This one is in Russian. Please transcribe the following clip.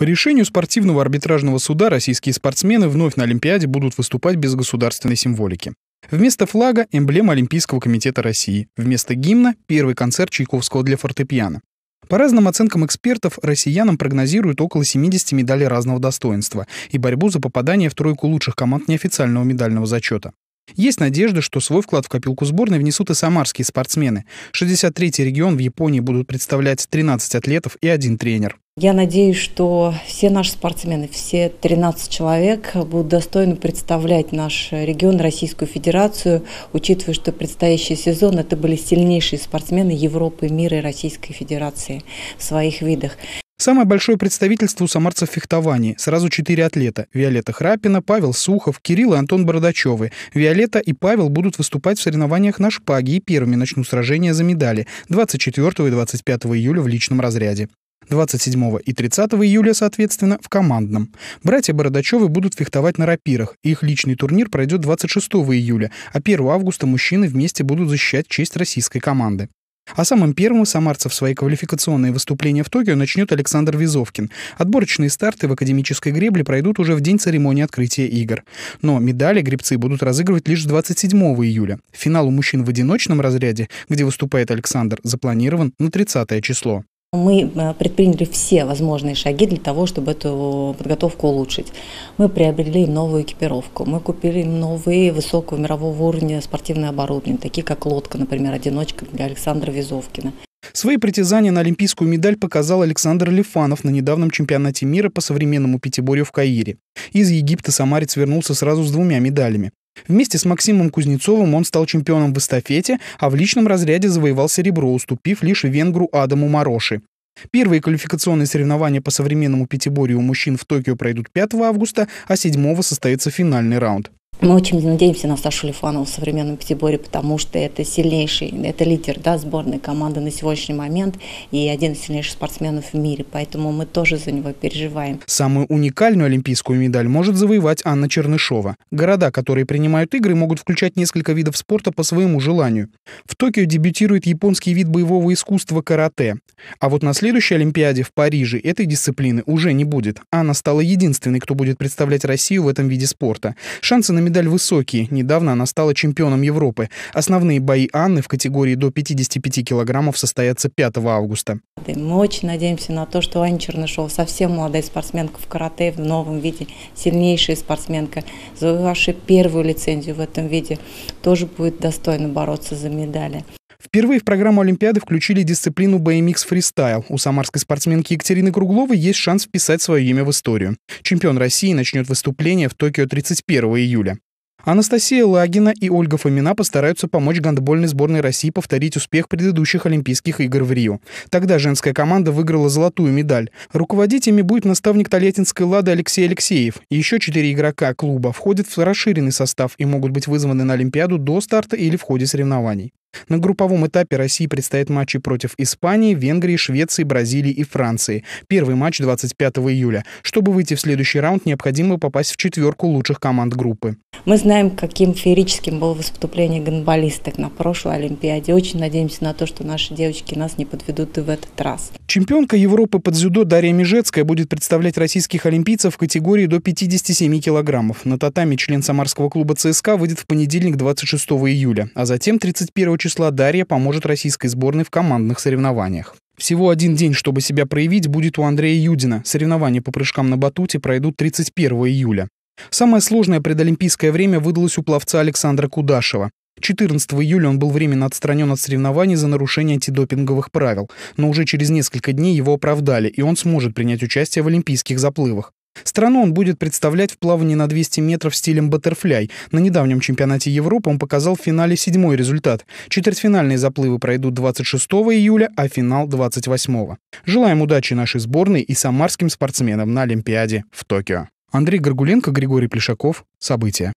По решению спортивного арбитражного суда российские спортсмены вновь на Олимпиаде будут выступать без государственной символики. Вместо флага – эмблема Олимпийского комитета России. Вместо гимна – первый концерт Чайковского для фортепиано. По разным оценкам экспертов, россиянам прогнозируют около 70 медалей разного достоинства и борьбу за попадание в тройку лучших команд неофициального медального зачета. Есть надежда, что свой вклад в копилку сборной внесут и самарские спортсмены. 63-й регион в Японии будут представлять 13 атлетов и один тренер. Я надеюсь, что все наши спортсмены, все 13 человек будут достойно представлять наш регион, Российскую Федерацию, учитывая, что предстоящий сезон это были сильнейшие спортсмены Европы, мира и Российской Федерации в своих видах. Самое большое представительство у самарцев в фехтовании. Сразу четыре атлета. Виолетта Храпина, Павел Сухов, Кирилл и Антон Бородачевы. Виолетта и Павел будут выступать в соревнованиях на шпаге и первыми начнут сражение за медали 24 и 25 июля в личном разряде. 27 и 30 июля, соответственно, в командном. Братья Бородачевы будут фехтовать на рапирах. Их личный турнир пройдет 26 июля, а 1 августа мужчины вместе будут защищать честь российской команды. А самым первым самарцев свои квалификационные выступления в Токио начнет Александр Визовкин. Отборочные старты в академической гребле пройдут уже в день церемонии открытия игр. Но медали гребцы будут разыгрывать лишь 27 июля. Финал у мужчин в одиночном разряде, где выступает Александр, запланирован на 30 число. Мы э, предприняли все возможные шаги для того, чтобы эту подготовку улучшить. Мы приобрели новую экипировку, мы купили новые высокого мирового уровня спортивное оборудование, такие как лодка, например, одиночка для Александра Визовкина. Свои притязания на олимпийскую медаль показал Александр Лифанов на недавнем чемпионате мира по современному пятиборью в Каире. Из Египта самарец вернулся сразу с двумя медалями. Вместе с Максимом Кузнецовым он стал чемпионом в эстафете, а в личном разряде завоевал серебро, уступив лишь венгру Адаму Мароши. Первые квалификационные соревнования по современному пятиборью у мужчин в Токио пройдут 5 августа, а 7 состоится финальный раунд. Мы очень надеемся на Сашу Лифанова в современном Пятиборе, потому что это сильнейший, это лидер да, сборной команды на сегодняшний момент и один из сильнейших спортсменов в мире, поэтому мы тоже за него переживаем. Самую уникальную олимпийскую медаль может завоевать Анна Чернышова. Города, которые принимают игры, могут включать несколько видов спорта по своему желанию. В Токио дебютирует японский вид боевого искусства карате. А вот на следующей Олимпиаде в Париже этой дисциплины уже не будет. Анна стала единственной, кто будет представлять Россию в этом виде спорта. Шансы на медаль высокие. Недавно она стала чемпионом Европы. Основные бои Анны в категории до 55 килограммов состоятся 5 августа. Мы очень надеемся на то, что Аня Чернышова совсем молодая спортсменка в карате в новом виде, сильнейшая спортсменка, завоевавшая первую лицензию в этом виде, тоже будет достойно бороться за медали. Впервые в программу Олимпиады включили дисциплину BMX фристайл. У самарской спортсменки Екатерины Кругловой есть шанс вписать свое имя в историю. Чемпион России начнет выступление в Токио 31 июля. Анастасия Лагина и Ольга Фомина постараются помочь гандбольной сборной России повторить успех предыдущих Олимпийских игр в Рио. Тогда женская команда выиграла золотую медаль. Руководить ими будет наставник Толетинской «Лады» Алексей Алексеев. Еще четыре игрока клуба входят в расширенный состав и могут быть вызваны на Олимпиаду до старта или в ходе соревнований. На групповом этапе России предстоят матчи против Испании, Венгрии, Швеции, Бразилии и Франции. Первый матч 25 июля. Чтобы выйти в следующий раунд, необходимо попасть в четверку лучших команд группы. Мы знаем, каким феерическим было выступление гонболисток на прошлой Олимпиаде. Очень надеемся на то, что наши девочки нас не подведут и в этот раз. Чемпионка Европы под дзюдо Дарья Межецкая будет представлять российских олимпийцев в категории до 57 килограммов. На татами член Самарского клуба ЦСКА выйдет в понедельник 26 июля, а затем 31 числа Дарья поможет российской сборной в командных соревнованиях. Всего один день, чтобы себя проявить, будет у Андрея Юдина. Соревнования по прыжкам на батуте пройдут 31 июля. Самое сложное предолимпийское время выдалось у пловца Александра Кудашева. 14 июля он был временно отстранен от соревнований за нарушение антидопинговых правил, но уже через несколько дней его оправдали, и он сможет принять участие в олимпийских заплывах. Страну он будет представлять в плавании на 200 метров стилем баттерфляй. На недавнем чемпионате Европы он показал в финале седьмой результат. Четвертьфинальные заплывы пройдут 26 июля, а финал 28. Желаем удачи нашей сборной и самарским спортсменам на Олимпиаде в Токио. Андрей Горгуленко, Григорий Плешаков. События.